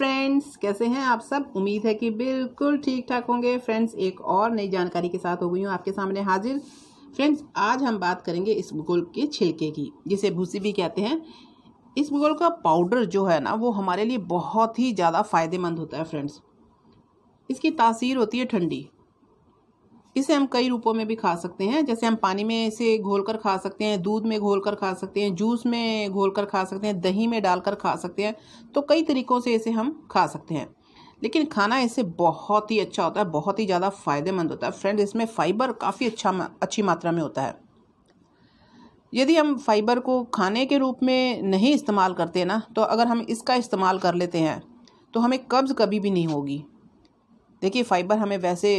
friends कैसे हैं आप सब उम्मीद है कि बिल्कुल ठीक ठाक होंगे फ्रेंड्स एक और नई जानकारी के साथ हो गई हूँ आपके सामने हाजिर फ्रेंड्स आज हम बात करेंगे इस गुल के छिलके की जिसे भूसी भी कहते हैं इस गुल का पाउडर जो है ना वो हमारे लिए बहुत ही ज़्यादा फ़ायदेमंद होता है फ्रेंड्स इसकी तासीर होती है ठंडी इसे हम कई रूपों में भी खा सकते हैं जैसे हम पानी में इसे घोल कर खा सकते हैं दूध में घोल कर खा सकते हैं जूस में घोल कर खा सकते हैं दही में डालकर खा सकते हैं तो कई तरीक़ों से इसे हम खा सकते हैं लेकिन खाना इसे बहुत ही अच्छा होता है बहुत ही ज़्यादा फ़ायदेमंद होता है फ्रेंड इसमें फ़ाइबर काफ़ी अच्छा अच्छी मात्रा में होता है यदि हम फाइबर को खाने के रूप में नहीं इस्तेमाल करते ना तो अगर हम इसका इस्तेमाल कर लेते हैं तो हमें कब्ज़ कभी भी नहीं होगी देखिए फ़ाइबर हमें वैसे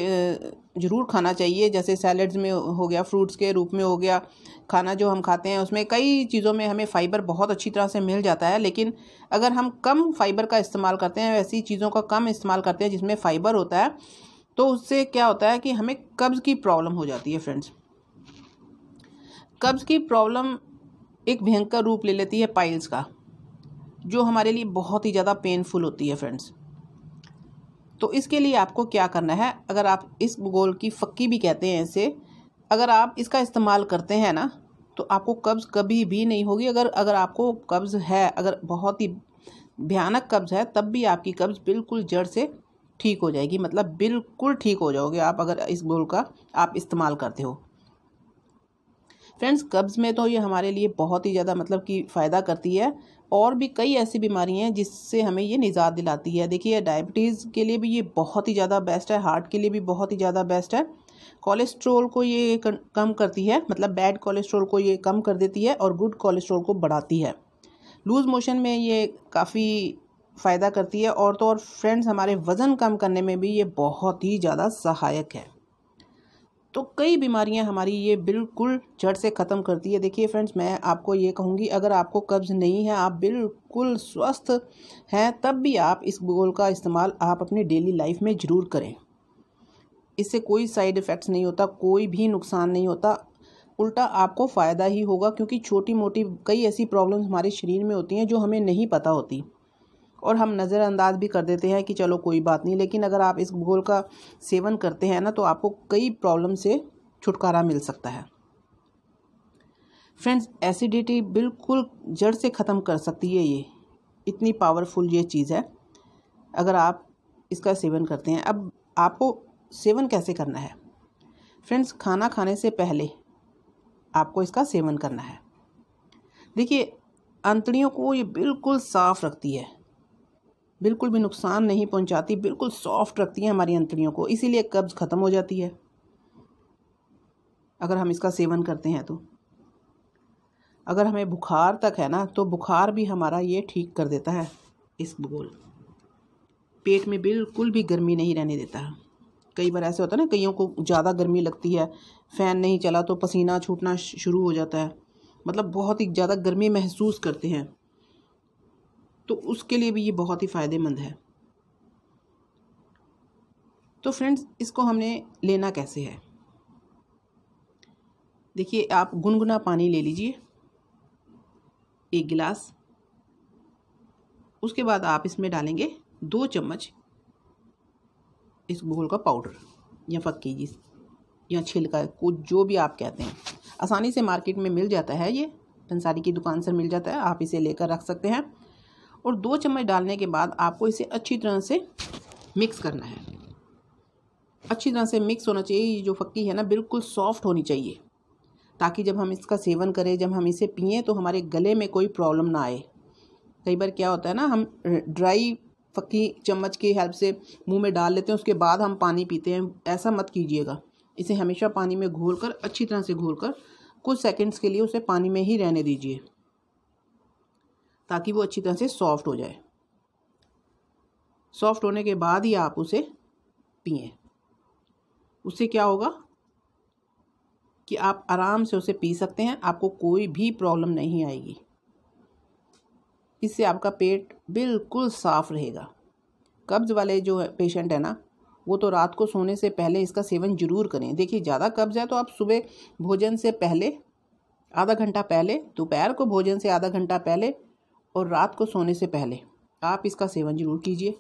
ज़रूर खाना चाहिए जैसे सैलड्स में हो गया फ्रूट्स के रूप में हो गया खाना जो हम खाते हैं उसमें कई चीज़ों में हमें फ़ाइबर बहुत अच्छी तरह से मिल जाता है लेकिन अगर हम कम फ़ाइबर का इस्तेमाल करते हैं वैसी चीज़ों का कम इस्तेमाल करते हैं जिसमें फ़ाइबर होता है तो उससे क्या होता है कि हमें कब्ज़ की प्रॉब्लम हो जाती है फ्रेंड्स कब्ज़ की प्रॉब्लम एक भयंकर रूप ले लेती है पाइल्स का जो हमारे लिए बहुत ही ज़्यादा पेनफुल होती है फ्रेंड्स तो इसके लिए आपको क्या करना है अगर आप इस गोल की फक्की भी कहते हैं इसे अगर आप इसका इस्तेमाल करते हैं ना तो आपको कब्ज़ कभी भी नहीं होगी अगर अगर आपको कब्ज़ है अगर बहुत ही भयानक कब्ज़ है तब भी आपकी कब्ज़ बिल्कुल जड़ से ठीक हो जाएगी मतलब बिल्कुल ठीक हो जाओगे आप अगर इस गोल का आप इस्तेमाल करते हो फ्रेंड्स कब्ज़ में तो ये हमारे लिए बहुत ही ज़्यादा मतलब कि फ़ायदा करती है और भी कई ऐसी बीमारियां हैं जिससे हमें ये निजात दिलाती है देखिए डायबिटीज़ के लिए भी ये बहुत ही ज़्यादा बेस्ट है हार्ट के लिए भी बहुत ही ज़्यादा बेस्ट है कोलेस्ट्रोल को ये कम करती है मतलब बैड कोलेस्ट्रोल को ये कम कर देती है और गुड कोलेस्ट्रोल को बढ़ाती है लूज़ मोशन में ये काफ़ी फ़ायदा करती है और तो और फ्रेंड्स हमारे वज़न कम करने में भी ये बहुत ही ज़्यादा सहायक है तो कई बीमारियां हमारी ये बिल्कुल जड़ से ख़त्म करती है देखिए फ्रेंड्स मैं आपको ये कहूँगी अगर आपको कब्ज़ नहीं है आप बिल्कुल स्वस्थ हैं तब भी आप इस गोल का इस्तेमाल आप अपनी डेली लाइफ में ज़रूर करें इससे कोई साइड इफ़ेक्ट्स नहीं होता कोई भी नुकसान नहीं होता उल्टा आपको फ़ायदा ही होगा क्योंकि छोटी मोटी कई ऐसी प्रॉब्लम्स हमारे शरीर में होती हैं जो हमें नहीं पता होती और हम नज़रअंदाज भी कर देते हैं कि चलो कोई बात नहीं लेकिन अगर आप इस घोल का सेवन करते हैं ना तो आपको कई प्रॉब्लम से छुटकारा मिल सकता है फ्रेंड्स एसिडिटी बिल्कुल जड़ से ख़त्म कर सकती है ये इतनी पावरफुल ये चीज़ है अगर आप इसका सेवन करते हैं अब आपको सेवन कैसे करना है फ्रेंड्स खाना खाने से पहले आपको इसका सेवन करना है देखिए अंतड़ियों को ये बिल्कुल साफ़ रखती है बिल्कुल भी नुकसान नहीं पहुंचाती बिल्कुल सॉफ्ट रखती है हमारी अंतड़ियों को इसीलिए कब्ज़ ख़त्म हो जाती है अगर हम इसका सेवन करते हैं तो अगर हमें बुखार तक है ना तो बुखार भी हमारा ये ठीक कर देता है इस गोल पेट में बिल्कुल भी गर्मी नहीं रहने देता है कई बार ऐसे होता है ना कईयों को ज़्यादा गर्मी लगती है फ़ैन नहीं चला तो पसीना छूटना शुरू हो जाता है मतलब बहुत ही ज़्यादा गर्मी महसूस करते हैं तो उसके लिए भी ये बहुत ही फ़ायदेमंद है तो फ्रेंड्स इसको हमने लेना कैसे है देखिए आप गुनगुना पानी ले लीजिए एक गिलास उसके बाद आप इसमें डालेंगे दो चम्मच इस घोल का पाउडर या फक्की जी या छिलका कुछ जो भी आप कहते हैं आसानी से मार्केट में मिल जाता है ये पंसारी की दुकान से मिल जाता है आप इसे लेकर रख सकते हैं और दो चम्मच डालने के बाद आपको इसे अच्छी तरह से मिक्स करना है अच्छी तरह से मिक्स होना चाहिए ये जो फक्की है ना बिल्कुल सॉफ्ट होनी चाहिए ताकि जब हम इसका सेवन करें जब हम इसे पिए तो हमारे गले में कोई प्रॉब्लम ना आए कई बार क्या होता है ना हम ड्राई फक्की चम्मच की हेल्प से मुंह में डाल लेते हैं उसके बाद हम पानी पीते हैं ऐसा मत कीजिएगा इसे हमेशा पानी में घोल कर अच्छी तरह से घोल कर कुछ सेकंड्स के लिए उसे पानी में ही रहने दीजिए ताकि वो अच्छी तरह से सॉफ्ट हो जाए सॉफ्ट होने के बाद ही आप उसे पिए उससे क्या होगा कि आप आराम से उसे पी सकते हैं आपको कोई भी प्रॉब्लम नहीं आएगी इससे आपका पेट बिल्कुल साफ रहेगा कब्ज़ वाले जो पेशेंट है ना वो तो रात को सोने से पहले इसका सेवन जरूर करें देखिए ज़्यादा कब्ज़ है तो आप सुबह भोजन से पहले आधा घंटा पहले दोपहर को भोजन से आधा घंटा पहले और रात को सोने से पहले आप इसका सेवन ज़रूर कीजिए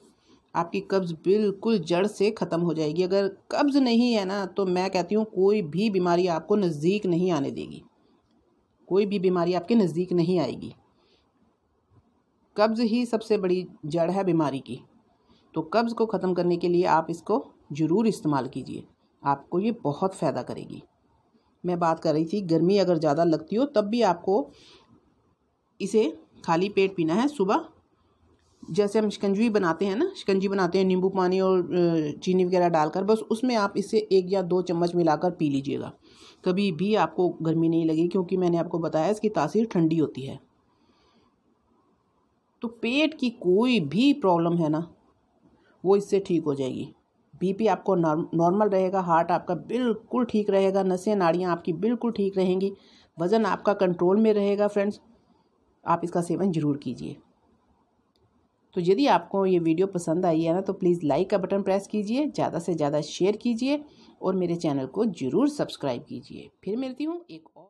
आपकी कब्ज़ बिल्कुल जड़ से ख़त्म हो जाएगी अगर कब्ज़ नहीं है ना तो मैं कहती हूँ कोई भी बीमारी आपको नज़दीक नहीं आने देगी कोई भी बीमारी आपके नज़दीक नहीं आएगी कब्ज़ ही सबसे बड़ी जड़ है बीमारी की तो कब्ज़ को ख़त्म करने के लिए आप इसको ज़रूर इस्तेमाल कीजिए आपको ये बहुत फ़ायदा करेगी मैं बात कर रही थी गर्मी अगर ज़्यादा लगती हो तब भी आपको इसे खाली पेट पीना है सुबह जैसे हम शिकंजी बनाते हैं ना शिकंजी बनाते हैं नींबू पानी और चीनी वगैरह डालकर बस उसमें आप इसे एक या दो चम्मच मिलाकर पी लीजिएगा कभी भी आपको गर्मी नहीं लगेगी क्योंकि मैंने आपको बताया इसकी तासीर ठंडी होती है तो पेट की कोई भी प्रॉब्लम है ना वो इससे ठीक हो जाएगी बीपी आपको नॉर्मल रहेगा हार्ट आपका बिल्कुल ठीक रहेगा नसें नाड़ियाँ आपकी बिल्कुल ठीक रहेंगी वज़न आपका कंट्रोल में रहेगा फ्रेंड्स आप इसका सेवन ज़रूर कीजिए तो यदि आपको ये वीडियो पसंद आई है ना तो प्लीज़ लाइक का बटन प्रेस कीजिए ज़्यादा से ज़्यादा शेयर कीजिए और मेरे चैनल को ज़रूर सब्सक्राइब कीजिए फिर मिलती हूँ एक और